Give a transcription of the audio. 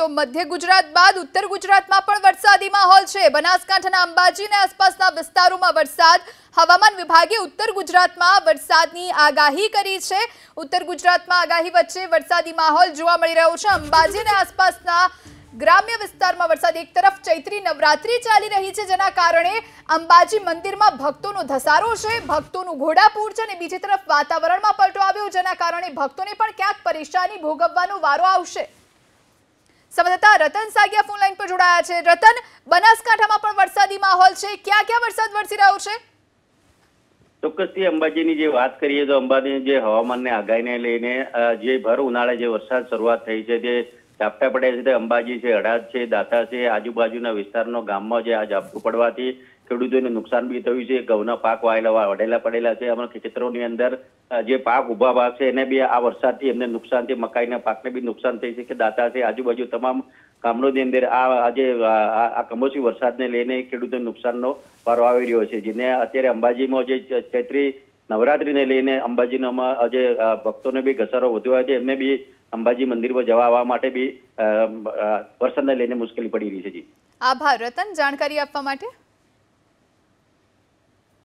તો મધ્ય ગુજરાત બાદ ઉત્તર ગુજરાતમાં પણ વરસાદી માહોલ છે બનાસકાંઠાના અંબાજી અને આસપાસના વિસ્તારોમાં વરસાદ હવામાન વિભાગે ઉત્તર ગુજરાતમાં વરસાદની આગાહી કરી છે ઉત્તર ગુજરાતમાં આગાહી વચ્ચે વરસાદી માહોલ જોવા મળી રહ્યો છે અંબાજી અને આસપાસના ગ્રામ્ય વિસ્તારમાં વરસાદ એક તરફ ચૈત્રી નવરાત્રી ચાલી રહી છે જેના કારણે અંબાજી મંદિરમાં ભક્તોનો ધસારો છે ભક્તોનું ઘોડાપૂર છે અને બીજી તરફ વાતાવરણમાં પલટો આવ્યો જેના કારણે ભક્તોને પણ ક્યાંક પરેશાની ભોગવવાનો વારો આવશે સંવાદદાતા રતન સાગિયા ફોન લાઈન પર જોડાયા છે રતન બનાસકાંઠામાં પણ વરસાદી માહોલ છે ક્યાં ક્યાં વરસાદ વરસી રહ્યો છે ચોક્કસથી અંબાજીની જે વાત કરીએ તો અંબાજીની જે હવામાનને આગાહીને લઈને જે ભર ઉનાળે જે વરસાદ શરૂઆત થઈ છે જે ઝાપટા પડ્યા છે તે અંબાજી છે અડાદ છે દાતા છે આજુબાજુના વિસ્તારનો ગામમાં જે આ ઝાપટું પડવાથી ખેડૂતોને નુકસાન બી થયું છે ઘઉંના પાક વાયેલા વઢેલા પડેલા છે અમારા ખેતરોની અંદર જે પાક ઊભા પાક છે એને બી આ વરસાદથી એમને નુકસાનથી મકાઈના પાકને બી નુકસાન થઈ છે કે દાતા છે આજુબાજુ તમામ ગામડોની અંદર આ આજે આ કમોસમી વરસાદને લઈને ખેડૂતોને નુકસાનનો વારો આવી રહ્યો છે જેને અત્યારે અંબાજીમાં જે ચૈત્રી નવરાત્રીને લઈને અંબાજીનામાં આજે ભક્તોને બી ઘસારો વધુ આવ્યો છે એમને બી અંબાજી મંદિરમાં જવા આવવા માટે બી વરસાદને લઈને મુશ્કેલી પડી રહી છે જી આભાર રતન જાણકારી આપવા માટે